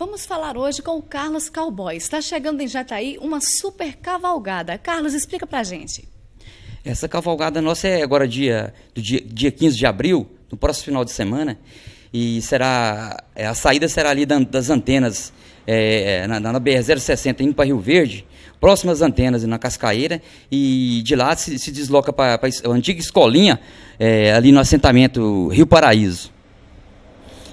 Vamos falar hoje com o Carlos Cowboy. Está chegando em Jataí uma super cavalgada. Carlos, explica pra gente. Essa cavalgada nossa é agora dia, do dia, dia 15 de abril, no próximo final de semana. E será. É, a saída será ali das antenas é, na, na BR-060 indo para Rio Verde, próximas antenas na Cascaeira, e de lá se, se desloca para a antiga escolinha, é, ali no assentamento Rio Paraíso.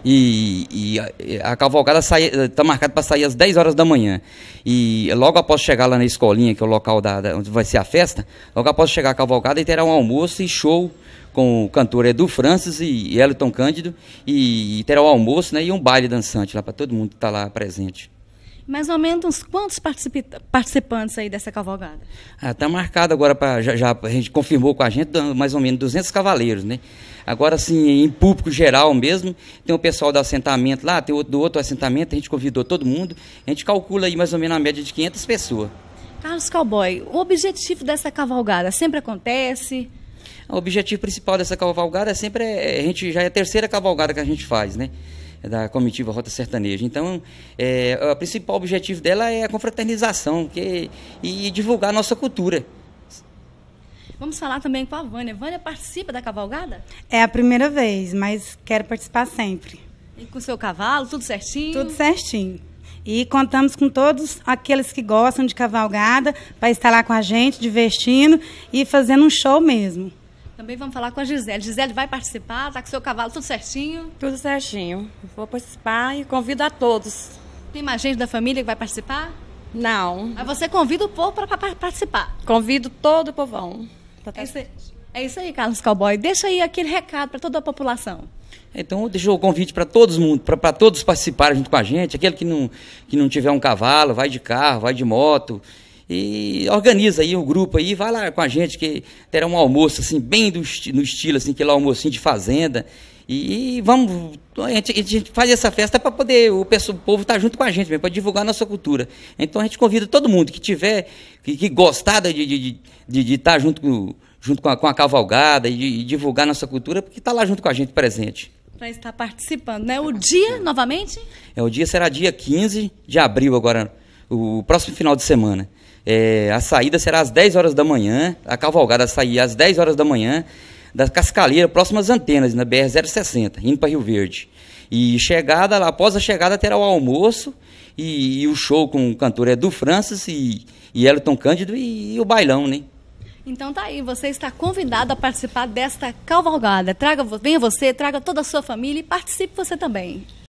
E, e a, a, cavalgada está marcada para sair às 10 horas da manhã. E logo após chegar lá na escolinha, que é o local da, da, onde vai ser a festa, logo após chegar a cavalgada, terá um almoço e show com o cantor Edu Francis e Elton Cândido. E, e terá um almoço né, e um baile dançante lá para todo mundo que está lá presente. Mais ou menos quantos participantes aí dessa cavalgada? Está ah, tá marcado agora, pra, já, já, a gente confirmou com a gente, mais ou menos 200 cavaleiros, né? Agora, assim, em público geral mesmo, tem o pessoal do assentamento lá, tem outro, do outro assentamento, a gente convidou todo mundo, a gente calcula aí mais ou menos a média de 500 pessoas. Carlos Cowboy, o objetivo dessa cavalgada sempre acontece? O objetivo principal dessa cavalgada é sempre, é, a gente já é a terceira cavalgada que a gente faz, né? É da comitiva Rota Sertaneja. Então, é, o principal objetivo dela é a confraternização que, e divulgar a nossa cultura. Vamos falar também com a Vânia. Vânia participa da cavalgada? É a primeira vez, mas quero participar sempre. E com o seu cavalo, tudo certinho? Tudo certinho. E contamos com todos aqueles que gostam de cavalgada para estar lá com a gente, divertindo e fazendo um show mesmo. Também vamos falar com a Gisele. Gisele vai participar, tá com seu cavalo tudo certinho? Tudo certinho. Vou participar e convido a todos. Tem mais gente da família que vai participar? Não. Mas você convida o povo para participar? Convido todo o povão. é, isso aí, é isso aí, Carlos Cowboy. Deixa aí aquele recado para toda a população. Então, deixa o convite para todo mundo, para todos participarem junto com a gente. Aquele que não, que não tiver um cavalo, vai de carro, vai de moto. E organiza aí um grupo aí, vai lá com a gente, que terá um almoço, assim, bem do, no estilo, assim, aquele almocinho de fazenda. E vamos, a gente, a gente faz essa festa para poder o, o povo estar tá junto com a gente, para divulgar a nossa cultura. Então a gente convida todo mundo que tiver, que, que gostar de estar de, de, de tá junto, com, junto com, a, com a cavalgada e de, divulgar a nossa cultura, porque está lá junto com a gente presente. Para estar participando, né? O dia, novamente? É, o dia será dia 15 de abril agora, o próximo final de semana. É, a saída será às 10 horas da manhã, a cavalgada sair às 10 horas da manhã da Cascaleira, próximas antenas, na BR-060, indo para Rio Verde. E chegada lá, após a chegada terá o almoço e, e o show com o cantor Edu Francis e, e Elton Cândido e, e o bailão, né? Então tá aí, você está convidado a participar desta cavalgada. Traga, venha você, traga toda a sua família e participe você também.